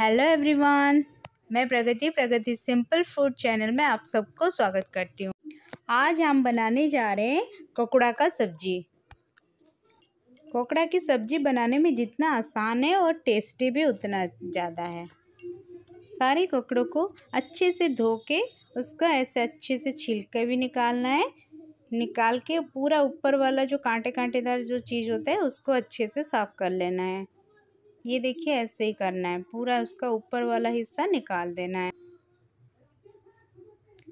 hello everyone मैं Pragati Pragati simple food channel में आप सबको स्वागत करती हूँ आज हम बनाने जा रहे हैं कोकड़ा का सब्जी कोकड़ा की सब्जी बनाने में जितना आसान है और टेस्टी भी उतना ज़्यादा है सारे कोकड़ों को अच्छे से धो के उसका ऐसे अच्छे से छिलका भी निकालना है निकाल के पूरा ऊपर वाला जो कांटे कांटेदार जो चीज़ होता है उसको अच्छे से साफ़ कर लेना है ये देखिए ऐसे ही करना है पूरा उसका ऊपर वाला हिस्सा निकाल देना है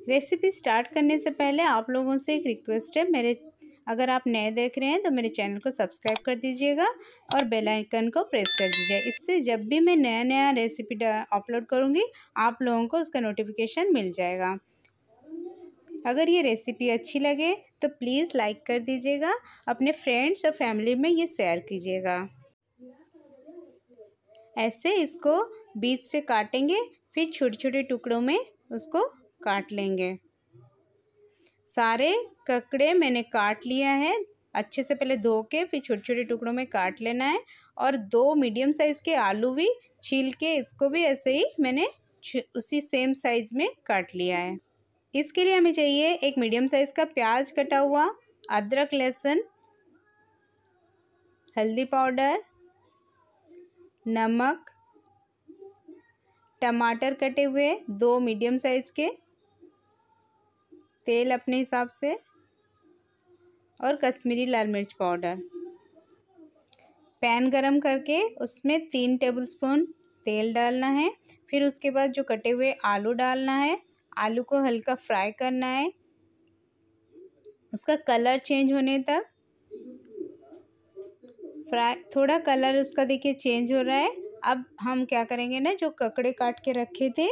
रेसिपी स्टार्ट करने से पहले आप लोगों से एक रिक्वेस्ट है मेरे अगर आप नए देख रहे हैं तो मेरे चैनल को सब्सक्राइब कर दीजिएगा और बेल आइकन को प्रेस कर दीजिए इससे जब भी मैं नया नया रेसिपी अपलोड करूँगी आप लोगों को उसका नोटिफिकेशन मिल जाएगा अगर ये रेसिपी अच्छी लगे तो प्लीज़ लाइक कर दीजिएगा अपने फ्रेंड्स और फैमिली में ये शेयर कीजिएगा ऐसे इसको बीच से काटेंगे फिर छोटे छोटे टुकड़ों में उसको काट लेंगे सारे ककड़े मैंने काट लिया है अच्छे से पहले धो के फिर छोटे छोटे टुकड़ों में काट लेना है और दो मीडियम साइज़ के आलू भी छील के इसको भी ऐसे ही मैंने उसी सेम साइज़ में काट लिया है इसके लिए हमें चाहिए एक मीडियम साइज़ का प्याज कटा हुआ अदरक लहसुन हल्दी पाउडर नमक टमाटर कटे हुए दो मीडियम साइज़ के तेल अपने हिसाब से और कश्मीरी लाल मिर्च पाउडर पैन गरम करके उसमें तीन टेबलस्पून तेल डालना है फिर उसके बाद जो कटे हुए आलू डालना है आलू को हल्का फ्राई करना है उसका कलर चेंज होने तक फ्राई थोड़ा कलर उसका देखिए चेंज हो रहा है अब हम क्या करेंगे ना जो ककड़े काट के रखे थे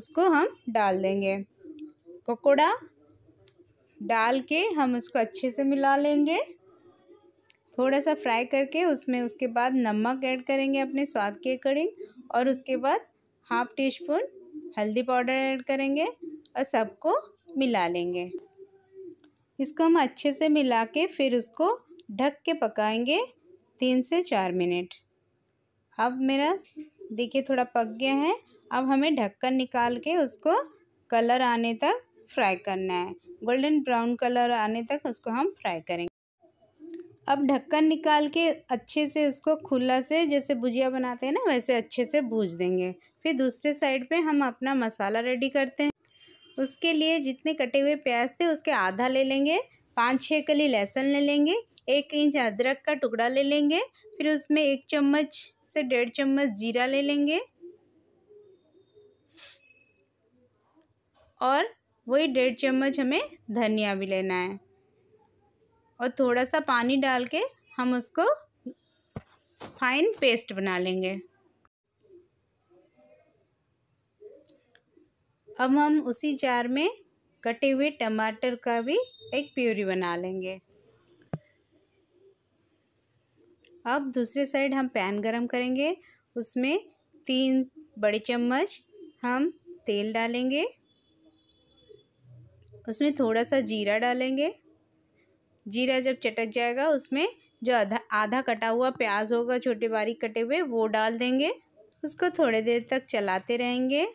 उसको हम डाल देंगे पकौड़ा डाल के हम उसको अच्छे से मिला लेंगे थोड़ा सा फ्राई करके उसमें उसके बाद नमक ऐड करेंगे अपने स्वाद के अकॉर्डिंग और उसके बाद हाफ टी स्पून हल्दी पाउडर ऐड करेंगे और सबको मिला लेंगे इसको हम अच्छे से मिला के फिर उसको ढक के पकाएंगे तीन से चार मिनट अब मेरा देखिए थोड़ा पक गया है अब हमें ढक्कन निकाल के उसको कलर आने तक फ्राई करना है गोल्डन ब्राउन कलर आने तक उसको हम फ्राई करेंगे अब ढक्कन निकाल के अच्छे से उसको खुला से जैसे भुजिया बनाते हैं ना वैसे अच्छे से भूज देंगे फिर दूसरे साइड पे हम अपना मसाला रेडी करते हैं उसके लिए जितने कटे हुए प्याज थे उसके आधा ले लेंगे पाँच छः कली लहसुन ले लेंगे एक इंच अदरक का टुकड़ा ले लेंगे फिर उसमें एक चम्मच से डेढ़ चम्मच जीरा ले लेंगे और वही डेढ़ चम्मच हमें धनिया भी लेना है और थोड़ा सा पानी डाल के हम उसको फाइन पेस्ट बना लेंगे अब हम उसी जार में कटे हुए टमाटर का भी एक प्यूरी बना लेंगे अब दूसरे साइड हम पैन गरम करेंगे उसमें तीन बड़े चम्मच हम तेल डालेंगे उसमें थोड़ा सा जीरा डालेंगे जीरा जब चटक जाएगा उसमें जो आधा आधा कटा हुआ प्याज होगा छोटे बारीक कटे हुए वो डाल देंगे उसको थोड़े देर तक चलाते रहेंगे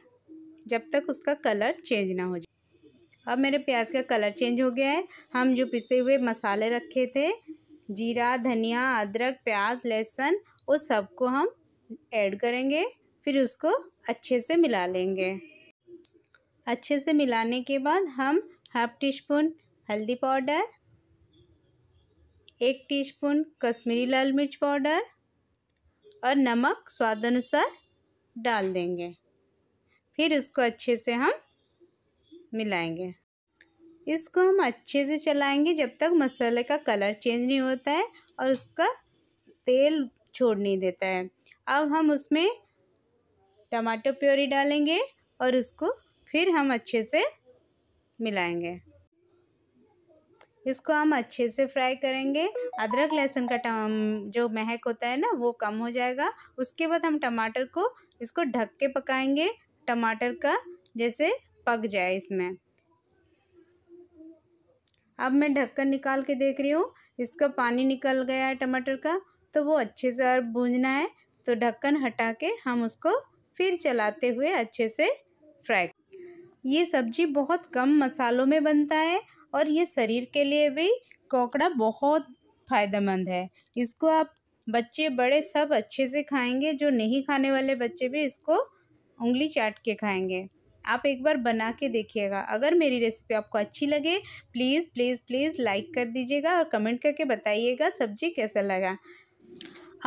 जब तक उसका कलर चेंज ना हो जाए अब मेरे प्याज का कलर चेंज हो गया है हम जो पिसे हुए मसाले रखे थे जीरा धनिया अदरक प्याज लहसुन वो सबको हम ऐड करेंगे फिर उसको अच्छे से मिला लेंगे अच्छे से मिलाने के बाद हम हाफ टी स्पून हल्दी पाउडर एक टीस्पून कश्मीरी लाल मिर्च पाउडर और नमक स्वाद अनुसार डाल देंगे फिर उसको अच्छे से हम मिलाएंगे इसको हम अच्छे से चलाएंगे जब तक मसाले का कलर चेंज नहीं होता है और उसका तेल छोड़ नहीं देता है अब हम उसमें टमाटो प्योरी डालेंगे और उसको फिर हम अच्छे से मिलाएंगे इसको हम अच्छे से फ्राई करेंगे अदरक लहसुन का टम जो महक होता है ना वो कम हो जाएगा उसके बाद हम टमाटर को इसको ढक के पकाएंगे टमाटर का जैसे पक जाए इसमें अब मैं ढक्कन निकाल के देख रही हूँ इसका पानी निकल गया है टमाटर का तो वो अच्छे से और भूंजना है तो ढक्कन हटा के हम उसको फिर चलाते हुए अच्छे से फ्राई ये सब्जी बहुत कम मसालों में बनता है और ये शरीर के लिए भी कोकड़ा बहुत फ़ायदेमंद है इसको आप बच्चे बड़े सब अच्छे से खाएंगे जो नहीं खाने वाले बच्चे भी इसको उंगली चाट के खाएंगे आप एक बार बना के देखिएगा अगर मेरी रेसिपी आपको अच्छी लगे प्लीज़ प्लीज़ प्लीज़ लाइक कर दीजिएगा और कमेंट करके बताइएगा सब्जी कैसा लगा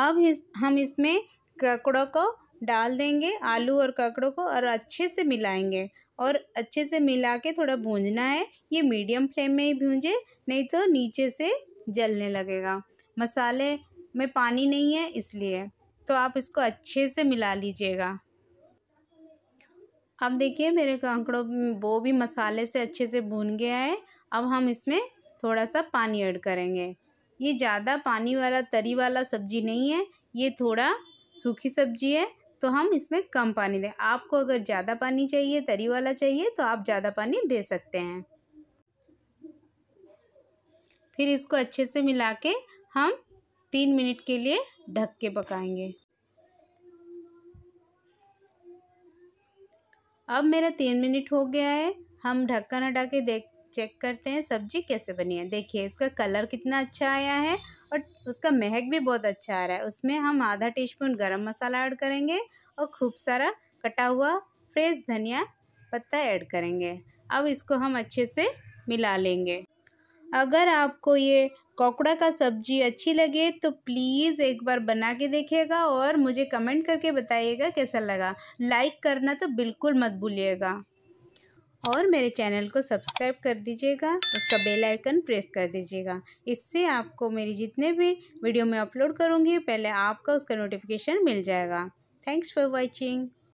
अब इस हम इसमें ककड़ों को डाल देंगे आलू और ककड़ों को और अच्छे से मिलाएंगे और अच्छे से मिला के थोड़ा भूंजना है ये मीडियम फ्लेम में ही भूंजे नहीं तो नीचे से जलने लगेगा मसाले में पानी नहीं है इसलिए तो आप इसको अच्छे से मिला लीजिएगा अब देखिए मेरे कांकड़ों वो भी मसाले से अच्छे से भून गया है अब हम इसमें थोड़ा सा पानी ऐड करेंगे ये ज़्यादा पानी वाला तरी वाला सब्जी नहीं है ये थोड़ा सूखी सब्जी है तो हम इसमें कम पानी दें आपको अगर ज़्यादा पानी चाहिए तरी वाला चाहिए तो आप ज़्यादा पानी दे सकते हैं फिर इसको अच्छे से मिला के हम तीन मिनट के लिए ढक के पकाएंगे अब मेरा तीन मिनट हो गया है हम ढक्कन हटा के देख चेक करते हैं सब्जी कैसे बनी है देखिए इसका कलर कितना अच्छा आया है और उसका महक भी बहुत अच्छा आ रहा है उसमें हम आधा टी स्पून गर्म मसाला ऐड करेंगे और खूब सारा कटा हुआ फ्रेश धनिया पत्ता ऐड करेंगे अब इसको हम अच्छे से मिला लेंगे अगर आपको ये कौकड़ा का सब्जी अच्छी लगे तो प्लीज़ एक बार बना के देखिएगा और मुझे कमेंट करके बताइएगा कैसा लगा लाइक करना तो बिल्कुल मत भूलिएगा और मेरे चैनल को सब्सक्राइब कर दीजिएगा उसका बेल आइकन प्रेस कर दीजिएगा इससे आपको मेरी जितने भी वीडियो मैं अपलोड करूँगी पहले आपका उसका नोटिफिकेशन मिल जाएगा थैंक्स फॉर वॉचिंग